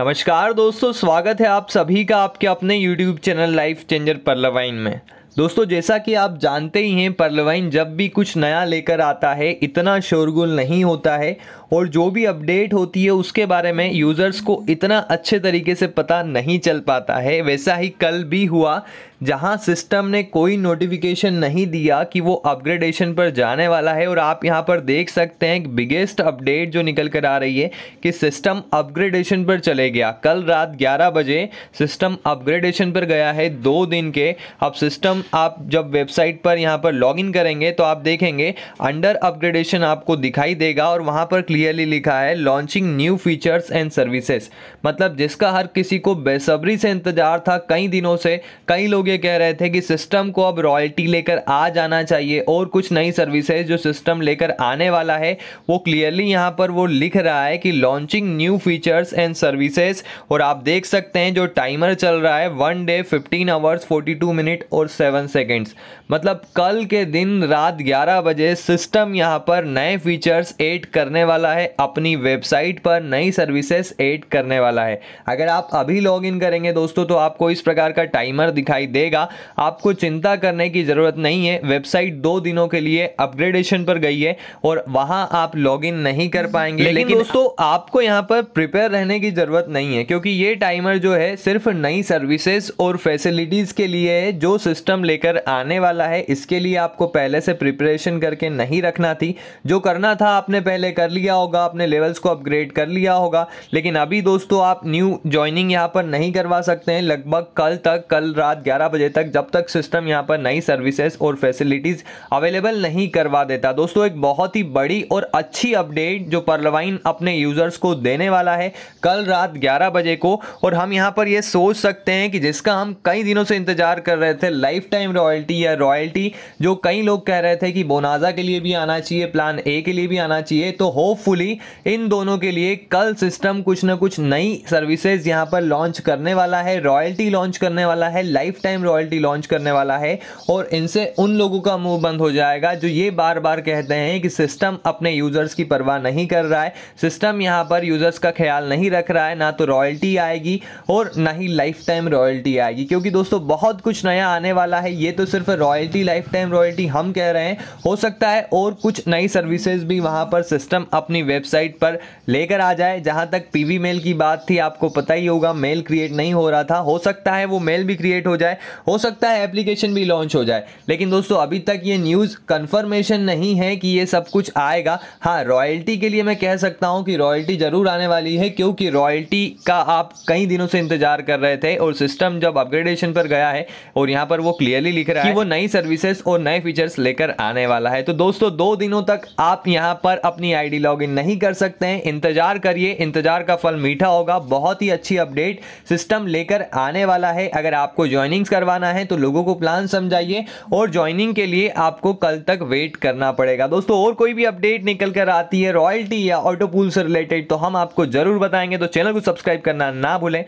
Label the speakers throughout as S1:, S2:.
S1: नमस्कार दोस्तों स्वागत है आप सभी का आपके अपने यूट्यूब चैनल लाइफ चेंजर परलवाइन में दोस्तों जैसा कि आप जानते ही हैं परलवाइन जब भी कुछ नया लेकर आता है इतना शोरगुल नहीं होता है और जो भी अपडेट होती है उसके बारे में यूज़र्स को इतना अच्छे तरीके से पता नहीं चल पाता है वैसा ही कल भी हुआ जहां सिस्टम ने कोई नोटिफिकेशन नहीं दिया कि वो अपग्रेडेशन पर जाने वाला है और आप यहां पर देख सकते हैं बिगेस्ट अपडेट जो निकल कर आ रही है कि सिस्टम अपग्रेडेशन पर चले गया कल रात 11 बजे सिस्टम अपग्रेडेशन पर गया है दो दिन के अब सिस्टम आप जब वेबसाइट पर यहाँ पर लॉगिन करेंगे तो आप देखेंगे अंडर अपग्रेडेशन आपको दिखाई देगा और वहाँ पर क्लियरली लिखा है launching new features and services मतलब जिसका हर किसी को बेसब्री से इंतजार था कई दिनों से कई लोग लोग ये कह रहे थे कि सिस्टम को अब रॉयल्टी लेकर आ जाना चाहिए और कुछ नई सर्विसेज जो सिस्टम लेकर आने वाला है वो क्लियरली यहाँ पर वो लिख रहा है कि launching new features and services और आप देख सकते हैं जो टाइमर चल रहा है one day fifteen hours forty two minute और सेवन सेकेंड्स मतलब कल के दिन रात ग्यारह बजे सिस्टम यहाँ पर नए फीचर्स एड करने वाला है अपनी वेबसाइट पर नई सर्विसेज एड करने वाला है अगर आप अभी लॉग करेंगे दोस्तों तो आपको इस प्रकार का टाइमर दिखाई दे देगा आपको चिंता करने की ज़रूरत नहीं है वेबसाइट दो दिनों के लिए अपग्रेडेशन पर गई है और वहां आप लॉग नहीं कर पाएंगे लेकिन, लेकिन दोस्तों आपको यहाँ पर प्रिपेयर रहने की ज़रूरत नहीं है क्योंकि ये टाइमर जो है सिर्फ नई सर्विसेज और फैसिलिटीज़ के लिए है जो सिस्टम लेकर आने वाला है इसके लिए आपको पहले से प्रिपरेशन करके नहीं रखना थी जो करना था आपने पहले कर लिया होगा आपने लेवल्स को अपग्रेड कर लिया होगा लेकिन अभी दोस्तों आप न्यू ज्वाइनिंग यहाँ पर नहीं करवा सकते हैं लगभग कल तक कल रात ग्यारह 11 बजे तक जब तक सिस्टम यहाँ पर नई सर्विसेज और फैसिलिटीज़ अवेलेबल नहीं करवा देता दोस्तों एक बहुत ही बड़ी और अच्छी अपडेट जो परलवाइन अपने यूज़र्स को देने वाला है कल रात ग्यारह बजे को और हम यहाँ पर यह सोच सकते हैं कि जिसका हम कई दिनों से इंतज़ार कर रहे थे लाइफ टाइम रॉयल्टी या रॉयल्टी जो कई लोग कह रहे थे कि बोनाजा के लिए भी आना चाहिए प्लान ए के लिए भी आना चाहिए तो होपफुली इन दोनों के लिए कल सिस्टम कुछ ना कुछ नई सर्विसेज यहाँ पर लॉन्च करने वाला है रॉयल्टी लॉन्च करने वाला है lifetime time royalty launch करने वाला है और इनसे उन लोगों का मुंह बंद हो जाएगा जो ये बार बार कहते हैं कि सिस्टम अपने यूज़र्स की परवाह नहीं कर रहा है सिस्टम यहाँ पर यूज़र्स का ख्याल नहीं रख रहा है ना तो रॉयल्टी आएगी और ना ही लाइफ टाइम रॉयल्टी आएगी क्योंकि दोस्तों बहुत कुछ नया आने वाला है ये तो सिर्फ रॉयल्टी लाइफ टाइम रॉयल्टी हम कह रहे हैं हो सकता है और कुछ नई सर्विसेज भी वहाँ पर सिस्टम अपनी वेबसाइट पर लेकर आ जाए जहाँ तक पीवी मेल की बात थी आपको पता ही होगा मेल क्रिएट नहीं हो रहा था हो सकता है वो मेल भी क्रिएट हो जाए हो सकता है एप्लीकेशन भी लॉन्च हो जाए लेकिन दोस्तों अभी तक ये न्यूज़ कंफर्मेशन नहीं है कि ये सब कुछ आएगा हाँ रॉयल्टी के लिए मैं कह सकता हूँ कि रॉयल्टी ज़रूर आने वाली है क्योंकि रॉयल्टी का आप कई दिनों से इंतजार कर रहे थे और सिस्टम जब अपग्रेडेशन पर गया है और यहाँ पर वो क्लियरली लिख रहा है कि वो नई सर्विसेज और नए फीचर्स लेकर आने वाला है तो दोस्तों दो दिनों तक आप यहाँ पर अपनी आईडी लॉगिन नहीं कर सकते हैं इंतजार करिए इंतजार का फल मीठा होगा बहुत ही अच्छी अपडेट सिस्टम लेकर आने वाला है अगर आपको ज्वाइनिंग्स करवाना है तो लोगों को प्लान समझाइए और ज्वाइनिंग के लिए आपको कल तक वेट करना पड़ेगा दोस्तों और कोई भी अपडेट निकल कर आती है रॉयल्टी या ऑटो से रिलेटेड तो हम आपको जरूर बताएंगे तो चैनल को सब्सक्राइब करना ना भूलें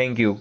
S1: थैंक यू